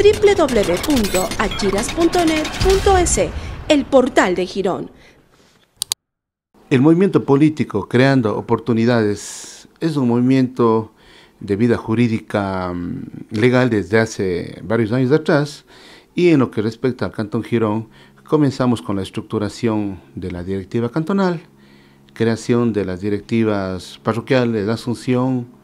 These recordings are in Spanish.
www.achiras.net.es, el portal de Girón. El movimiento político creando oportunidades es un movimiento de vida jurídica mm, legal desde hace varios años atrás y en lo que respecta al Cantón Girón comenzamos con la estructuración de la directiva cantonal, creación de las directivas parroquiales de Asunción,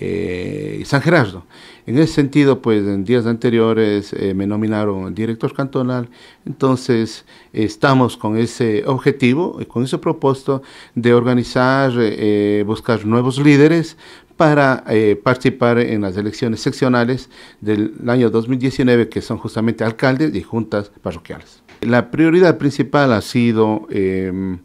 eh, San Gerardo. En ese sentido, pues en días anteriores eh, me nominaron director cantonal, entonces estamos con ese objetivo, con ese propósito de organizar, eh, buscar nuevos líderes para eh, participar en las elecciones seccionales del año 2019, que son justamente alcaldes y juntas parroquiales. La prioridad principal ha sido em,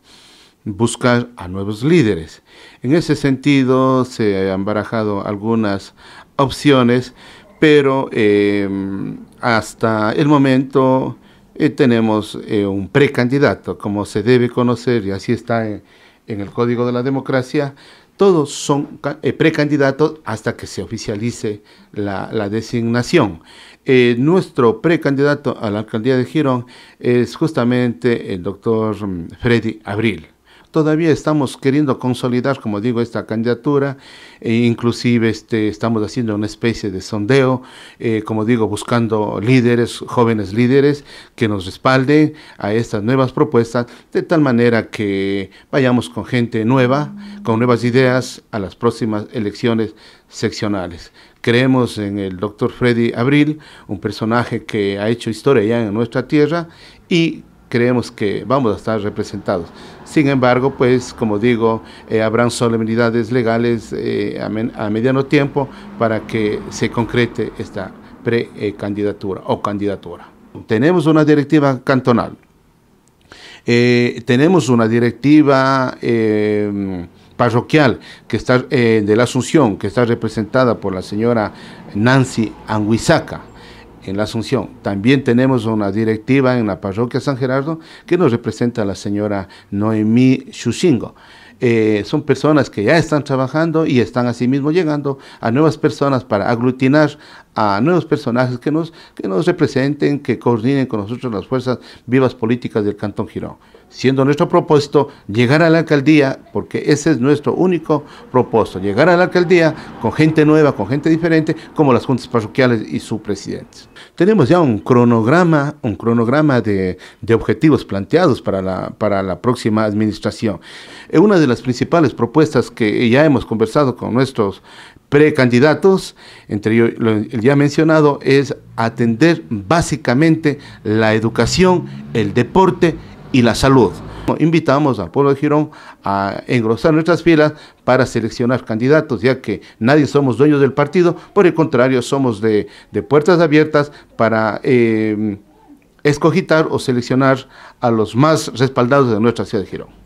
buscar a nuevos líderes. En ese sentido se han barajado algunas opciones, pero em, hasta el momento eh, tenemos eh, un precandidato, como se debe conocer y así está en, el Código de la Democracia. Todos son eh, precandidatos hasta que se oficialice la, la designación. nuestro precandidato a la alcaldía de Girón es justamente el doctor mm, Freddy Abril. Todavía estamos queriendo consolidar, como digo, esta candidatura. E inclusive este, estamos haciendo una especie de sondeo, eh, como digo, buscando líderes, jóvenes líderes, que nos respalden a estas nuevas propuestas, de tal manera que vayamos con gente nueva, con nuevas ideas a las próximas elecciones seccionales. Creemos en el doctor Freddy Abril, un personaje que ha hecho historia ya en nuestra tierra y creemos que vamos a estar representados. Sin embargo, pues como digo, eh, habrán solemnidades legales eh, a, mediano tiempo para que se concrete esta precandidatura o candidatura. Tenemos una directiva cantonal, eh, tenemos una directiva parroquial que está, de la Asunción, que está representada por la señora Nancy Anguizaca en la Asunción. También tenemos una directiva en la parroquia San Gerardo que nos representa la señora Noemí Shushingo. Eh, son personas que ya están trabajando y están asimismo llegando a nuevas personas para aglutinar a nuevos personajes que nos, que nos representen, que coordinen con nosotros las fuerzas vivas políticas del Cantón Girón siendo nuestro propósito llegar a la alcaldía, porque ese es nuestro único propósito, llegar a la alcaldía con gente nueva, con gente diferente, como las juntas parroquiales y su presidente. Tenemos ya un cronograma, un cronograma de, objetivos planteados para la, para la próxima administración. Una de las principales propuestas que ya hemos conversado con nuestros precandidatos, entre el ya mencionado, es atender básicamente la educación, el deporte y la salud. Invitamos al pueblo de Girón a engrosar nuestras filas para seleccionar candidatos, ya que nadie somos dueños del partido, por el contrario, somos de, puertas abiertas para eh, escogitar o seleccionar a los más respaldados de nuestra ciudad de Girón.